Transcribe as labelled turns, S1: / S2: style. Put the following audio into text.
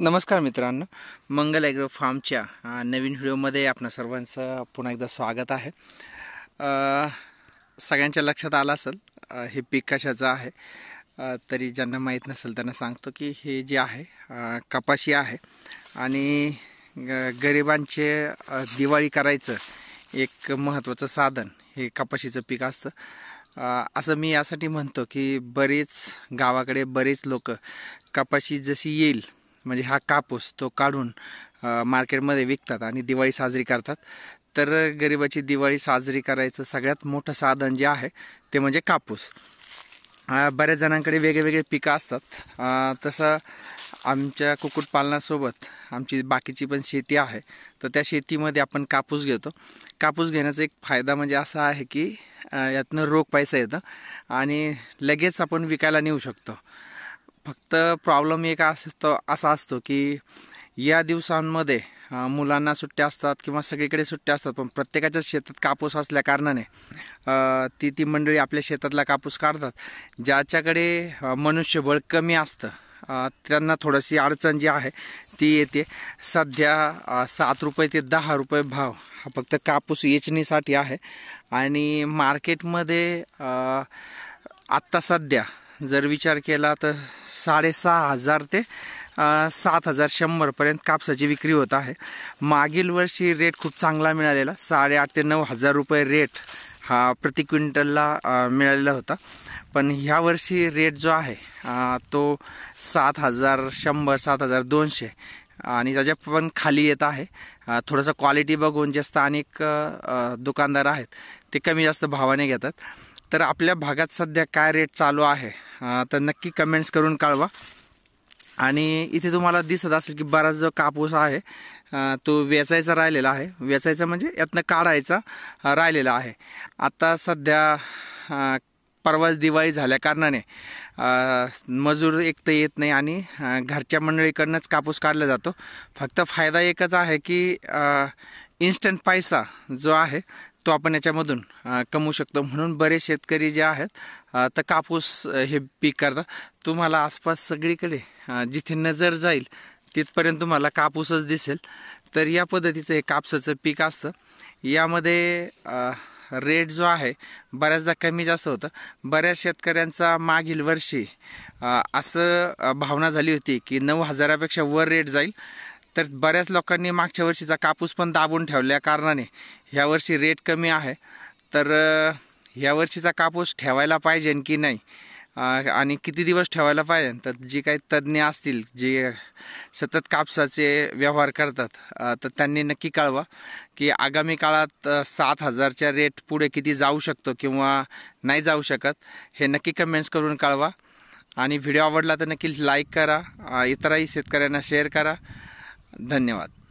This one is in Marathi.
S1: नमस्कार मित्रांनो मंगल ॲग्रो फार्मच्या नवीन व्हिडिओमध्ये आपण सर्वांचं पुन्हा एकदा स्वागत आहे सगळ्यांच्या लक्षात आलं असेल हे पीक कशाचं आहे तरी ज्यांना माहीत नसेल त्यांना सांगतो की हे जे आहे कपाशी आहे आणि गरिबांचे दिवाळी करायचं एक महत्त्वाचं साधन हे कपाशीचं पीक असतं असं मी यासाठी म्हणतो की बरेच गावाकडे बरेच लोक कपाशी जशी येईल म्हणजे हा कापूस तो काढून मार्केटमध्ये विकतात आणि दिवाळी साजरी करतात तर गरिबाची दिवाळी साजरी करायचं सगळ्यात मोठं साधन जे आहे ते म्हणजे कापूस बऱ्याच जणांकडे वेगवेगळे पिकं असतात तसं आमच्या कुक्कुटपालनासोबत आमची बाकीची पण शेती आहे तर त्या शेतीमध्ये आपण कापूस घेतो कापूस घेण्याचा एक फायदा म्हणजे असा आहे की यातनं रोग पैसा येतं आणि लगेच आपण विकायला नेऊ शकतो फक्त प्रॉब्लेम एक असतो असा असतो की या दिवसांमध्ये मुलांना सुट्ट्या असतात किंवा सगळीकडे सुट्ट्या असतात पण प्रत्येकाच्या शेतात कापूस असल्या कारणाने ती ती मंडळी आपल्या शेतातला कापूस काढतात ज्याच्याकडे मनुष्यबळ कमी असतं त्यांना थोडीशी अडचण जी आहे ती येते सध्या सात रुपये ते दहा रुपये भाव हा फक्त कापूस वेचणीसाठी आहे आणि मार्केटमध्ये आत्ता सध्या जर विचार केला तर साडेसहा हजार ते सात हजार शंभरपर्यंत कापसाची विक्री होत आहे मागील वर्षी रेट खूप चांगला मिळालेला साडेआठ ते नऊ हजार रुपये रेट हा प्रति क्विंटलला मिळालेला होता पण ह्या वर्षी रेट जो आहे तो सात हजार शंभर सात हजार दोनशे आणि त्याच्या पण खाली येत आहे थोडंसं क्वालिटी बघून जे स्थानिक दुकानदार आहेत ते कमी जास्त भावाने घेतात तर आपल्या भागात सध्या काय रेट चालू आहे तर नक्की कमेंट्स करून कळवा आणि इथे तुम्हाला दिसत असेल की बराच जो कापूस आहे तो वेचायचा राहिलेला आहे वेचायचा म्हणजे यातनं काढायचा राहिलेला आहे आता सध्या परवाच दिवाळी झाल्या कारणाने मजूर एक तर येत नाही आणि घरच्या मंडळीकडनंच कापूस काढला जातो फक्त फायदा एकच आहे की इन्स्टंट पैसा जो आहे तो आपण याच्यामधून कमवू शकतो म्हणून बरेच शेतकरी जे आहेत तर कापूस हे पीक करतात तुम्हाला आसपास सगळीकडे जिथे नजर जाईल तिथपर्यंत तुम्हाला कापूसच दिसेल तर या पद्धतीचं हे कापसाचं पीक असतं यामध्ये रेट जो आहे बऱ्याचदा कमी जास्त होतं बऱ्याच शेतकऱ्यांचा मागील वर्षी असं भावना झाली होती की नऊ हजारापेक्षा वर रेट जाईल तर बऱ्याच लोकांनी मागच्या वर्षीचा कापूस पण दाबून ठेवल्या कारणाने वर्षी रेट कमी आहे तर यावर्षीचा कापूस ठेवायला पाहिजे की नाही आणि किती दिवस ठेवायला पाहिजे तर जी काही तज्ज्ञ असतील जे सतत कापसाचे व्यवहार करतात तर त्यांनी नक्की कळवा की आगामी काळात सात हजारच्या रेट पुढे किती जाऊ शकतो किंवा नाही जाऊ शकत हे नक्की कमेंट्स करून कळवा आणि व्हिडिओ आवडला तर नक्की लाईक करा इतरही शेतकऱ्यांना शेअर करा धन्यवाद